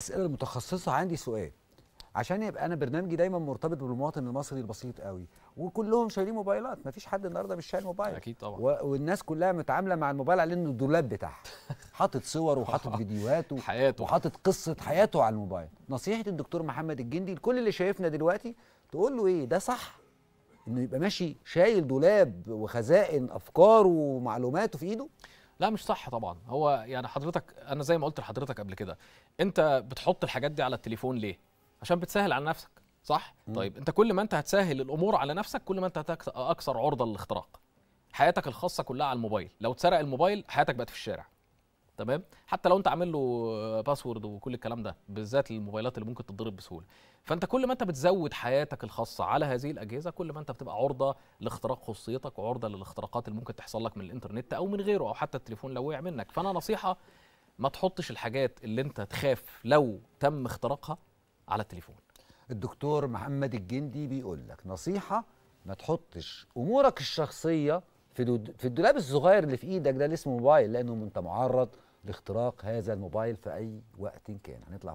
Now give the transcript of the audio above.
الاسئله المتخصصه عندي سؤال عشان يبقى انا برنامجي دايما مرتبط بالمواطن المصري البسيط قوي وكلهم شايلين موبايلات مفيش حد النهارده مش شايل موبايل اكيد طبعا و... والناس كلها متعامله مع الموبايل على انه الدولاب بتاعها حاطط صور وحاطط آه. فيديوهات و... حياته وحاطط قصه حياته على الموبايل نصيحه الدكتور محمد الجندي لكل اللي شايفنا دلوقتي تقول له ايه ده صح انه يبقى ماشي شايل دولاب وخزائن افكاره ومعلوماته في ايده لا مش صح طبعا هو يعني حضرتك انا زي ما قلت لحضرتك قبل كده انت بتحط الحاجات دي على التليفون ليه عشان بتسهل على نفسك صح مم. طيب انت كل ما انت هتسهل الامور على نفسك كل ما انت اكثر عرضه للاختراق حياتك الخاصه كلها على الموبايل لو اتسرق الموبايل حياتك بقت في الشارع تمام حتى لو انت عامل له باسورد وكل الكلام ده بالذات الموبايلات اللي ممكن تتضرب بسهوله فانت كل ما انت بتزود حياتك الخاصه على هذه الاجهزه كل ما انت بتبقى عرضه لاختراق خصوصيتك وعرضه للاختراقات اللي ممكن تحصل لك من الانترنت او من غيره او حتى التليفون لو وقع منك فانا نصيحه ما تحطش الحاجات اللي انت تخاف لو تم اختراقها على التليفون الدكتور محمد الجندي بيقول لك نصيحه ما تحطش امورك الشخصيه في في الدولاب الصغير اللي في ايدك ده اللي اسمه موبايل لانه انت معرض لاختراق هذا الموبايل في أي وقت كان هنطلع